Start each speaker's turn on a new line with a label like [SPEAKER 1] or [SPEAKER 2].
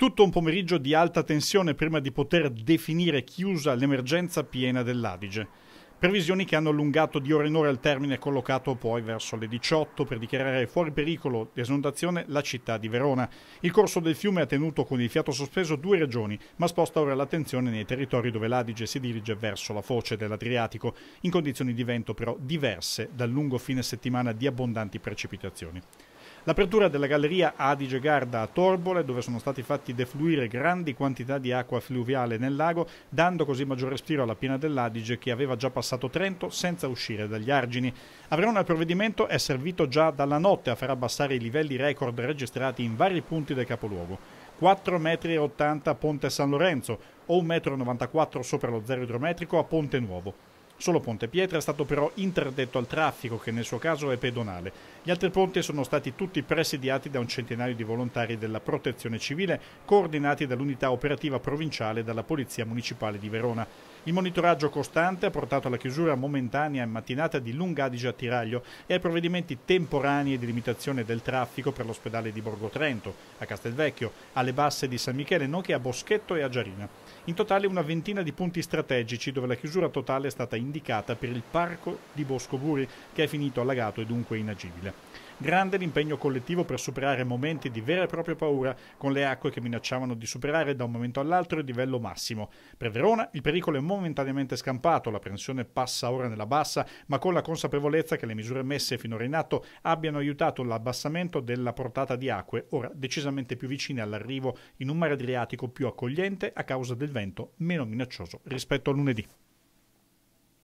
[SPEAKER 1] Tutto un pomeriggio di alta tensione prima di poter definire chiusa l'emergenza piena dell'Adige. Previsioni che hanno allungato di ora in ora il termine collocato poi verso le 18 per dichiarare fuori pericolo di esondazione la città di Verona. Il corso del fiume ha tenuto con il fiato sospeso due regioni, ma sposta ora l'attenzione nei territori dove l'Adige si dirige verso la foce dell'Adriatico, in condizioni di vento però diverse dal lungo fine settimana di abbondanti precipitazioni. L'apertura della galleria Adige Garda a Torbole, dove sono stati fatti defluire grandi quantità di acqua fluviale nel lago, dando così maggior respiro alla piena dell'Adige che aveva già passato Trento senza uscire dagli argini. Avrone al provvedimento è servito già dalla notte a far abbassare i livelli record registrati in vari punti del capoluogo. 4,80 m Ponte San Lorenzo o 1,94 m sopra lo zero idrometrico a Ponte Nuovo. Solo Ponte Pietra è stato però interdetto al traffico, che nel suo caso è pedonale. Gli altri ponti sono stati tutti presidiati da un centinaio di volontari della Protezione Civile, coordinati dall'unità operativa provinciale e dalla Polizia Municipale di Verona. Il monitoraggio costante ha portato alla chiusura momentanea e mattinata di Lungadige a Tiraglio e ai provvedimenti temporanei di limitazione del traffico per l'ospedale di Borgo Trento, a Castelvecchio, alle basse di San Michele, nonché a Boschetto e a Giarina. In totale una ventina di punti strategici dove la chiusura totale è stata in indicata per il parco di Bosco Buri, che è finito allagato e dunque inagibile. Grande l'impegno collettivo per superare momenti di vera e propria paura con le acque che minacciavano di superare da un momento all'altro il livello massimo. Per Verona il pericolo è momentaneamente scampato, la l'apprensione passa ora nella bassa, ma con la consapevolezza che le misure messe finora in atto abbiano aiutato l'abbassamento della portata di acque, ora decisamente più vicine all'arrivo in un mare Adriatico più accogliente a causa del vento meno minaccioso rispetto a lunedì.